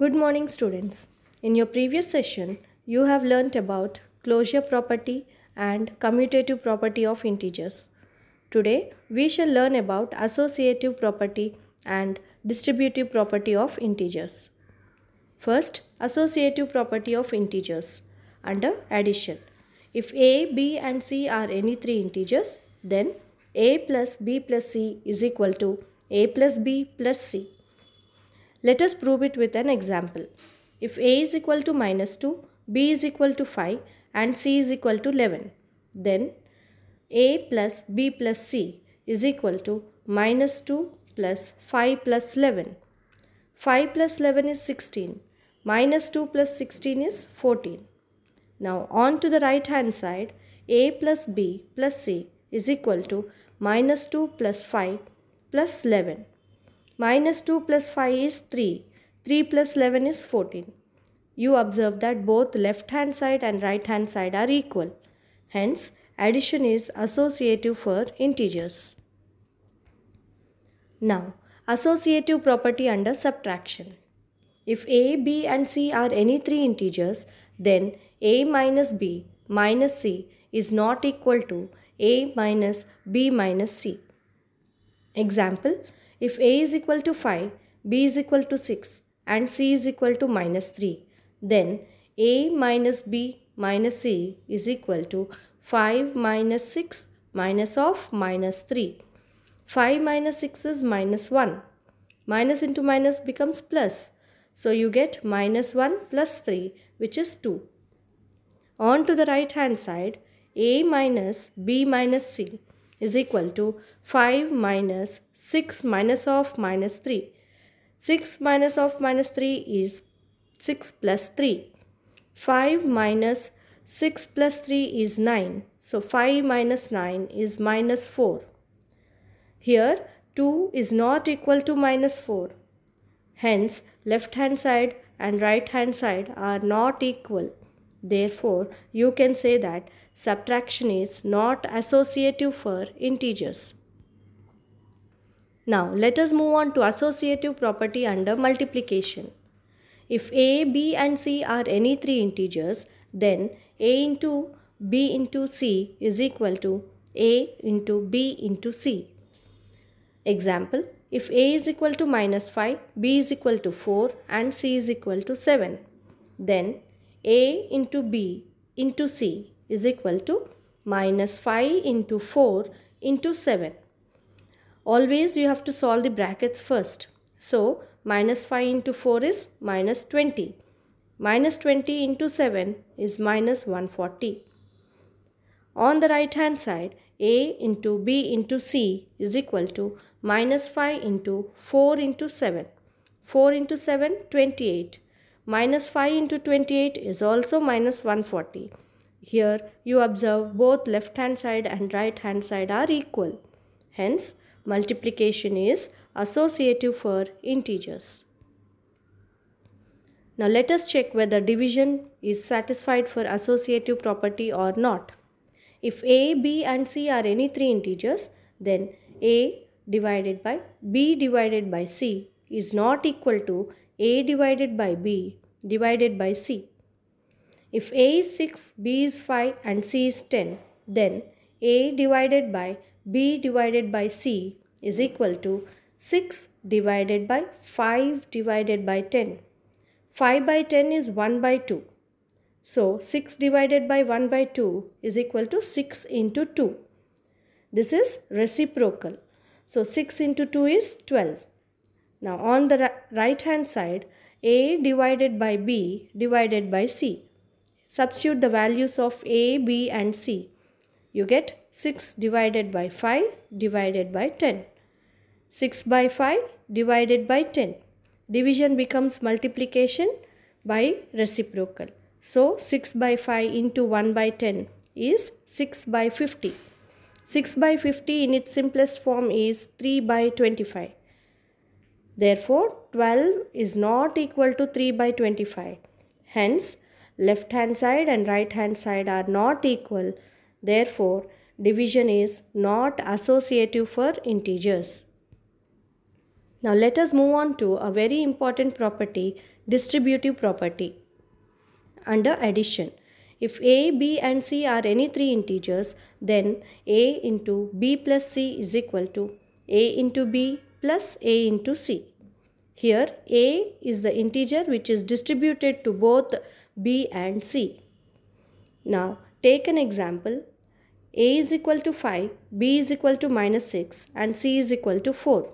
Good morning students. In your previous session, you have learnt about closure property and commutative property of integers. Today, we shall learn about associative property and distributive property of integers. First, associative property of integers under addition. If a, b and c are any three integers, then a plus b plus c is equal to a plus b plus c let us prove it with an example. If a is equal to minus 2, b is equal to 5 and c is equal to 11, then a plus b plus c is equal to minus 2 plus 5 plus 11. 5 plus 11 is 16. Minus 2 plus 16 is 14. Now on to the right hand side, a plus b plus c is equal to minus 2 plus 5 plus 11. Minus 2 plus 5 is 3. 3 plus 11 is 14. You observe that both left hand side and right hand side are equal. Hence, addition is associative for integers. Now, associative property under subtraction. If a, b and c are any three integers, then a minus b minus c is not equal to a minus b minus c. Example, if a is equal to 5, b is equal to 6 and c is equal to minus 3, then a minus b minus c is equal to 5 minus 6 minus of minus 3. 5 minus 6 is minus 1. Minus into minus becomes plus. So you get minus 1 plus 3 which is 2. On to the right hand side, a minus b minus c is equal to 5 minus 6 minus of minus 3. 6 minus of minus 3 is 6 plus 3. 5 minus 6 plus 3 is 9. So 5 minus 9 is minus 4. Here 2 is not equal to minus 4. Hence left hand side and right hand side are not equal. Therefore, you can say that subtraction is not associative for integers. Now, let us move on to associative property under multiplication. If a, b and c are any three integers, then a into b into c is equal to a into b into c. Example, if a is equal to minus 5, b is equal to 4 and c is equal to 7, then a into B into C is equal to minus 5 into 4 into 7. Always you have to solve the brackets first. So, minus 5 into 4 is minus 20. Minus 20 into 7 is minus 140. On the right hand side, A into B into C is equal to minus 5 into 4 into 7. 4 into 7, 28. Minus 5 into 28 is also minus 140. Here you observe both left hand side and right hand side are equal. Hence multiplication is associative for integers. Now let us check whether division is satisfied for associative property or not. If A, B and C are any three integers, then A divided by B divided by C is not equal to a divided by B divided by C. If A is 6, B is 5 and C is 10, then A divided by B divided by C is equal to 6 divided by 5 divided by 10. 5 by 10 is 1 by 2. So 6 divided by 1 by 2 is equal to 6 into 2. This is reciprocal. So 6 into 2 is 12. Now on the right hand side, A divided by B divided by C. Substitute the values of A, B and C. You get 6 divided by 5 divided by 10. 6 by 5 divided by 10. Division becomes multiplication by reciprocal. So 6 by 5 into 1 by 10 is 6 by 50. 6 by 50 in its simplest form is 3 by 25. Therefore, 12 is not equal to 3 by 25. Hence, left hand side and right hand side are not equal. Therefore, division is not associative for integers. Now let us move on to a very important property, distributive property. Under addition, if a, b and c are any three integers, then a into b plus c is equal to a into b plus a into c. Here A is the integer which is distributed to both B and C. Now take an example. A is equal to 5, B is equal to minus 6 and C is equal to 4.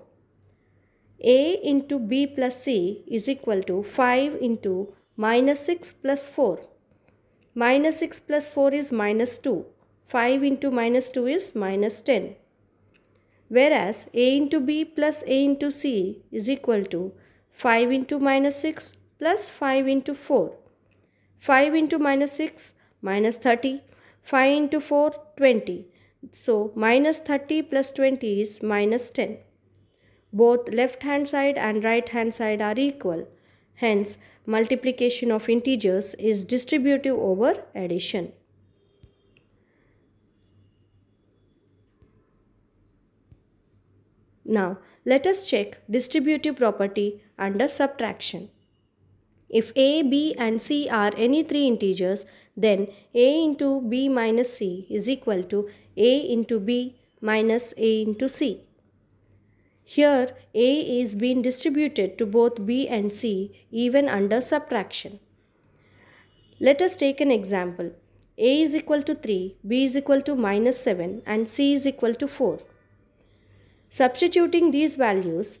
A into B plus C is equal to 5 into minus 6 plus 4. Minus 6 plus 4 is minus 2. 5 into minus 2 is minus 10. Whereas A into B plus A into C is equal to 5 into minus 6 plus 5 into 4. 5 into minus 6 minus 30. 5 into 4 20. So minus 30 plus 20 is minus 10. Both left hand side and right hand side are equal. Hence multiplication of integers is distributive over addition. Now let us check distributive property under subtraction. If a, b and c are any three integers, then a into b minus c is equal to a into b minus a into c. Here a is being distributed to both b and c even under subtraction. Let us take an example. a is equal to 3, b is equal to minus 7 and c is equal to 4. Substituting these values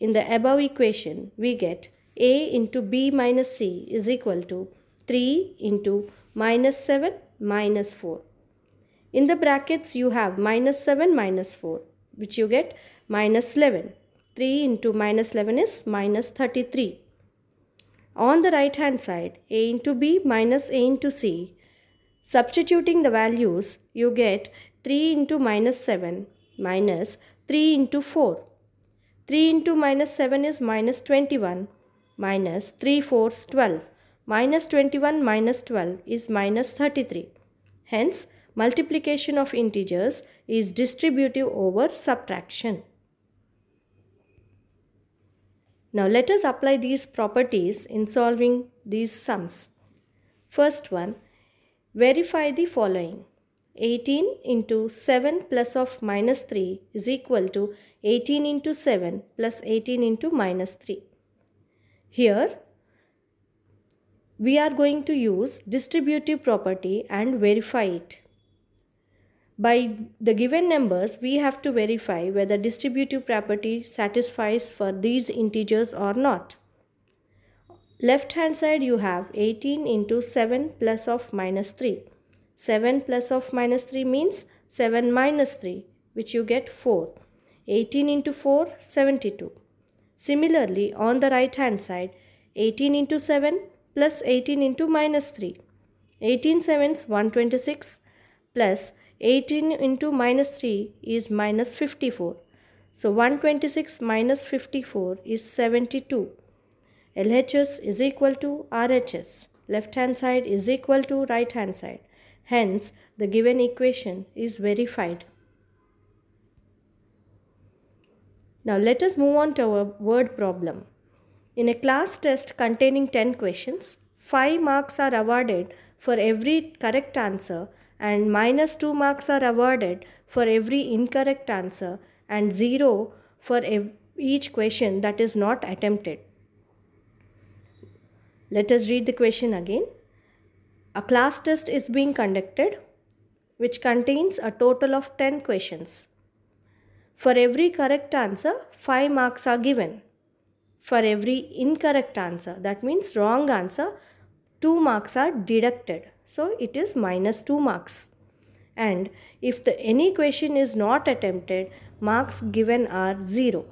in the above equation, we get a into b minus c is equal to 3 into minus 7 minus 4. In the brackets, you have minus 7 minus 4, which you get minus 11. 3 into minus 11 is minus 33. On the right hand side, a into b minus a into c. Substituting the values, you get 3 into minus 7 minus 3 into 4. 3 into minus 7 is minus 21 minus 3 fourths 12 minus 21 minus 12 is minus 33. Hence, multiplication of integers is distributive over subtraction. Now let us apply these properties in solving these sums. First one, verify the following. 18 into 7 plus of minus 3 is equal to 18 into 7 plus 18 into minus 3. Here we are going to use distributive property and verify it. By the given numbers, we have to verify whether distributive property satisfies for these integers or not. Left hand side you have 18 into 7 plus of minus 3. 7 plus of minus 3 means 7 minus 3 which you get 4. 18 into 4, 72. Similarly, on the right hand side, 18 into 7 plus 18 into minus 3. 18 sevens 126 plus 18 into minus 3 is minus 54. So 126 minus 54 is 72. LHS is equal to RHS. Left hand side is equal to right hand side. Hence, the given equation is verified. Now let us move on to our word problem. In a class test containing 10 questions, 5 marks are awarded for every correct answer and minus 2 marks are awarded for every incorrect answer and 0 for each question that is not attempted. Let us read the question again. A class test is being conducted which contains a total of 10 questions. For every correct answer, 5 marks are given. For every incorrect answer, that means wrong answer, 2 marks are deducted. So it is minus 2 marks. And if the any question is not attempted, marks given are 0.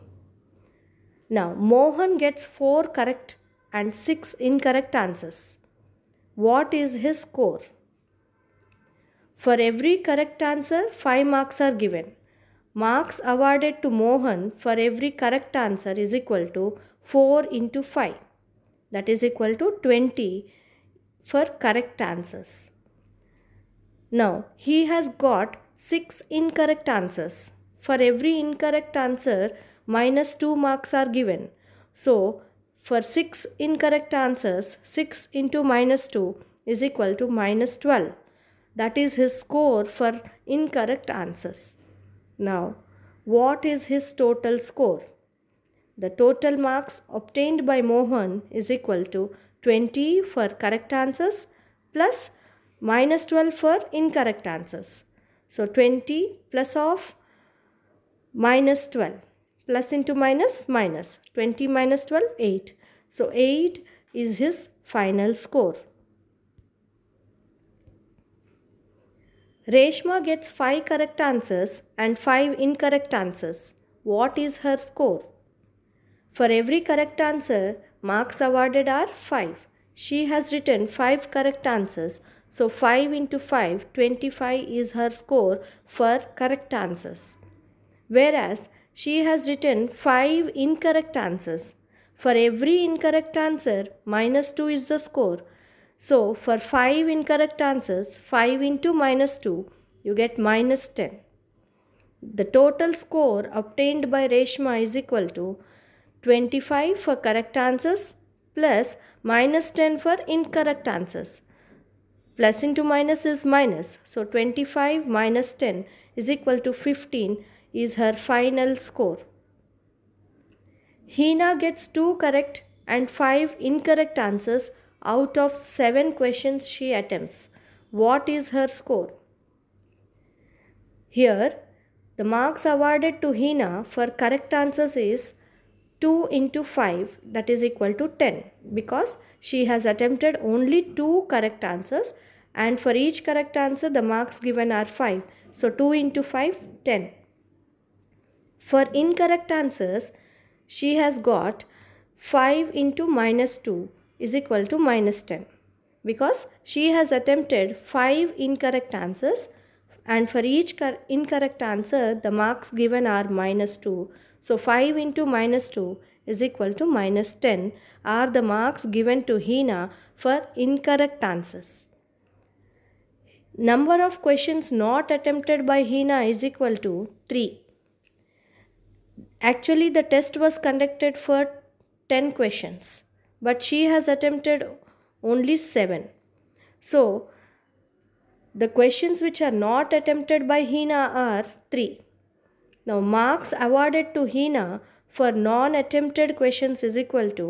Now, Mohan gets 4 correct and 6 incorrect answers. What is his score? For every correct answer, 5 marks are given. Marks awarded to Mohan for every correct answer is equal to 4 into 5. That is equal to 20 for correct answers. Now, he has got 6 incorrect answers. For every incorrect answer, minus 2 marks are given. So, for 6 incorrect answers, 6 into minus 2 is equal to minus 12. That is his score for incorrect answers. Now, what is his total score? The total marks obtained by Mohan is equal to 20 for correct answers plus minus 12 for incorrect answers. So 20 plus of minus 12 plus into minus minus 20 minus 12 8 so 8 is his final score Reshma gets 5 correct answers and 5 incorrect answers. What is her score? For every correct answer, marks awarded are 5. She has written 5 correct answers. So 5 into 5, 25 is her score for correct answers. Whereas she has written 5 incorrect answers. For every incorrect answer, minus 2 is the score. So, for 5 incorrect answers, 5 into minus 2, you get minus 10. The total score obtained by Reshma is equal to 25 for correct answers plus minus 10 for incorrect answers. Plus into minus is minus. So, 25 minus 10 is equal to 15 is her final score. Hina gets 2 correct and 5 incorrect answers out of 7 questions she attempts. What is her score? Here, the marks awarded to Hina for correct answers is 2 into 5 that is equal to 10 because she has attempted only 2 correct answers and for each correct answer the marks given are 5. So 2 into 5, 10. For incorrect answers, she has got 5 into minus 2 is equal to minus 10 because she has attempted 5 incorrect answers and for each incorrect answer the marks given are minus 2. So 5 into minus 2 is equal to minus 10 are the marks given to Hina for incorrect answers. Number of questions not attempted by Hina is equal to 3. Actually, the test was conducted for 10 questions, but she has attempted only 7. So, the questions which are not attempted by Hina are 3. Now, marks awarded to Hina for non-attempted questions is equal to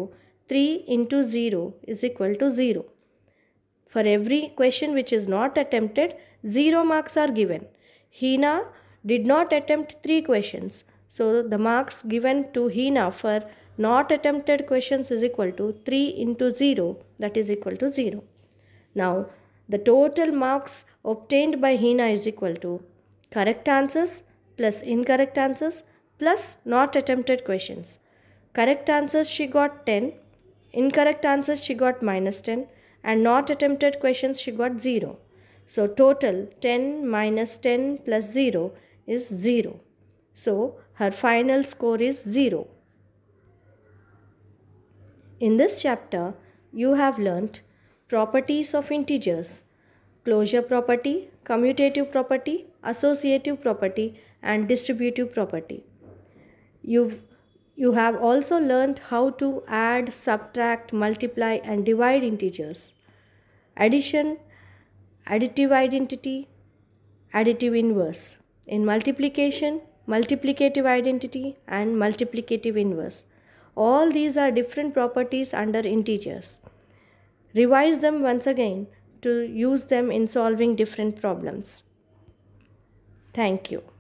3 into 0 is equal to 0. For every question which is not attempted, 0 marks are given. Hina did not attempt 3 questions so the marks given to Hina for not attempted questions is equal to 3 into 0 that is equal to 0. Now the total marks obtained by Hina is equal to correct answers plus incorrect answers plus not attempted questions. Correct answers she got 10, incorrect answers she got minus 10 and not attempted questions she got 0. So total 10 minus 10 plus 0 is 0. So, her final score is 0. In this chapter, you have learnt properties of integers, closure property, commutative property, associative property and distributive property. You've, you have also learnt how to add, subtract, multiply and divide integers. Addition, additive identity, additive inverse. In multiplication, multiplicative identity and multiplicative inverse. All these are different properties under integers. Revise them once again to use them in solving different problems. Thank you.